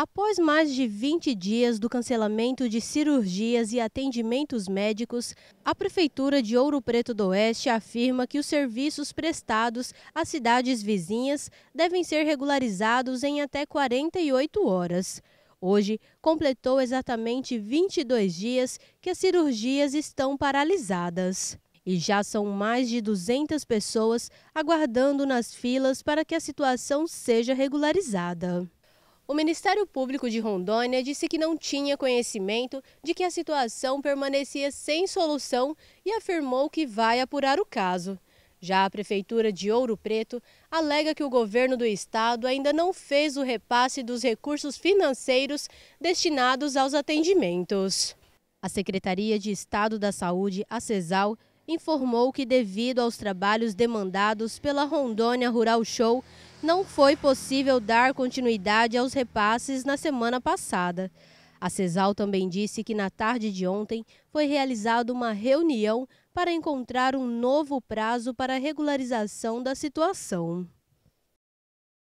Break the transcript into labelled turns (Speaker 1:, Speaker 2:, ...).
Speaker 1: Após mais de 20 dias do cancelamento de cirurgias e atendimentos médicos, a Prefeitura de Ouro Preto do Oeste afirma que os serviços prestados às cidades vizinhas devem ser regularizados em até 48 horas. Hoje, completou exatamente 22 dias que as cirurgias estão paralisadas. E já são mais de 200 pessoas aguardando nas filas para que a situação seja regularizada. O Ministério Público de Rondônia disse que não tinha conhecimento de que a situação permanecia sem solução e afirmou que vai apurar o caso. Já a Prefeitura de Ouro Preto alega que o governo do estado ainda não fez o repasse dos recursos financeiros destinados aos atendimentos. A Secretaria de Estado da Saúde, a CESAL, informou que devido aos trabalhos demandados pela Rondônia Rural Show, não foi possível dar continuidade aos repasses na semana passada. A CESAL também disse que na tarde de ontem foi realizada uma reunião para encontrar um novo prazo para a regularização da situação.